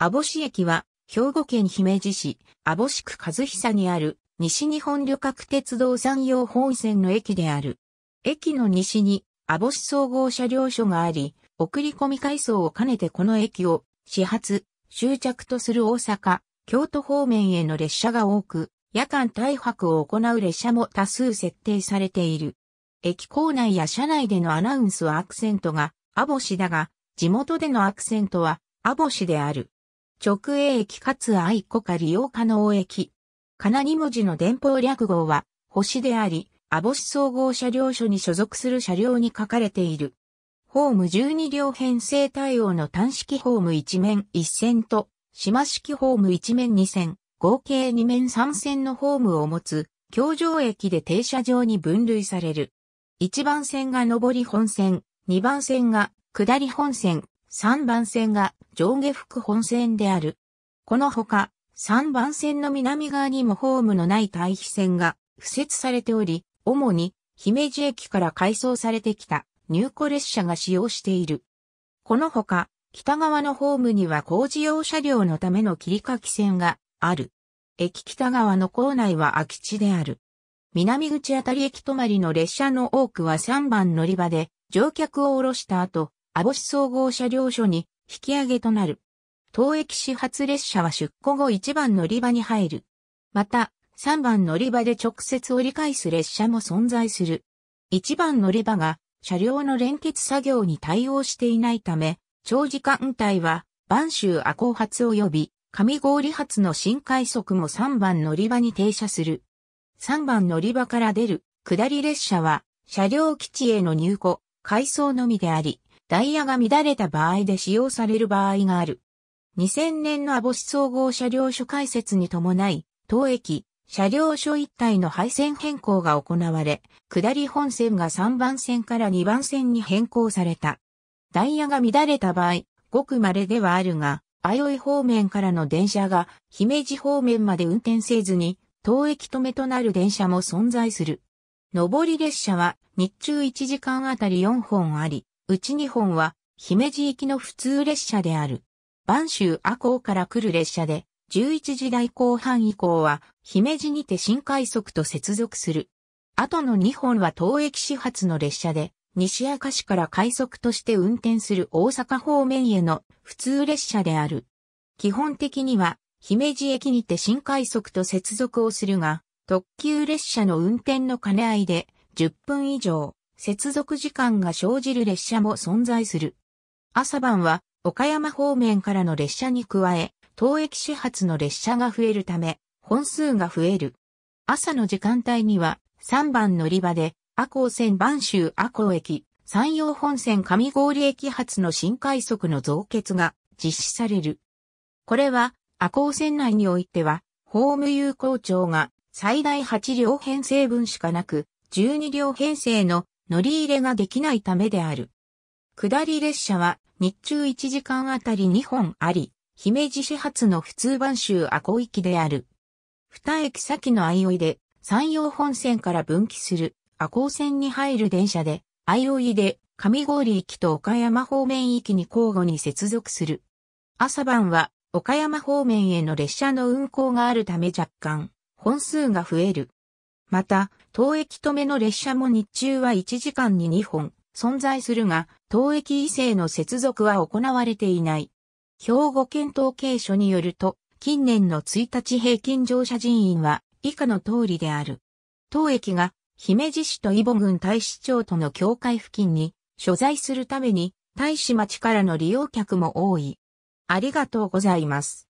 網干駅は、兵庫県姫路市、網干区和久にある、西日本旅客鉄道山陽本線の駅である。駅の西に、網干総合車両所があり、送り込み改装を兼ねてこの駅を、始発、終着とする大阪、京都方面への列車が多く、夜間大泊を行う列車も多数設定されている。駅構内や車内でのアナウンスはアクセントが、網干だが、地元でのアクセントは、網干である。直営駅かつ愛子か利用可能駅。かな2文字の電報略号は、星であり、網星総合車両所に所属する車両に書かれている。ホーム12両編成対応の単式ホーム1面1線と、島式ホーム1面2線、合計2面3線のホームを持つ、橋上駅で停車場に分類される。1番線が上り本線、2番線が下り本線、3番線が上下副本線である。このほか、3番線の南側にもホームのない対比線が付設されており、主に姫路駅から改装されてきた入庫列車が使用している。このほか、北側のホームには工事用車両のための切り欠き線がある。駅北側の構内は空き地である。南口あたり駅止まりの列車の多くは3番乗り場で乗客を降ろした後、網干総合車両所に引き上げとなる。当駅始発列車は出庫後1番乗り場に入る。また、3番乗り場で直接折り返す列車も存在する。1番乗り場が車両の連結作業に対応していないため、長時間帯は、晩州赤光発及び、上郡発の新快速も3番乗り場に停車する。3番乗り場から出る下り列車は、車両基地への入庫、改装のみであり、ダイヤが乱れた場合で使用される場合がある。2000年のアボシ総合車両所開設に伴い、当駅、車両所一体の配線変更が行われ、下り本線が3番線から2番線に変更された。ダイヤが乱れた場合、ごく稀ではあるが、よい方面からの電車が姫路方面まで運転せずに、当駅止めとなる電車も存在する。上り列車は日中1時間あたり4本あり、うち2本は、姫路行きの普通列車である。播州阿光から来る列車で、11時代後半以降は、姫路にて新快速と接続する。後の2本は当駅始発の列車で、西明石から快速として運転する大阪方面への普通列車である。基本的には、姫路駅にて新快速と接続をするが、特急列車の運転の兼ね合いで10分以上、接続時間が生じる列車も存在する。朝晩は岡山方面からの列車に加え、当駅始発の列車が増えるため、本数が増える。朝の時間帯には3番乗り場で、阿光線万州阿光駅、山陽本線上郡駅発の新快速の増結が実施される。これは、阿光線内においては、ホーム有効長が最大8両編成分しかなく、12両編成の乗り入れができないためである。下り列車は日中1時間あたり2本あり、姫路市発の普通番州阿古行きである。二駅先の相生で山陽本線から分岐する阿古線に入る電車で、相生で上郡行きと岡山方面行きに交互に接続する。朝晩は岡山方面への列車の運行があるため若干本数が増える。また、当駅止めの列車も日中は1時間に2本存在するが、当駅異性の接続は行われていない。兵庫県統計所によると、近年の1日平均乗車人員は以下の通りである。当駅が姫路市と伊保郡大使町との境界付近に所在するために大使町からの利用客も多い。ありがとうございます。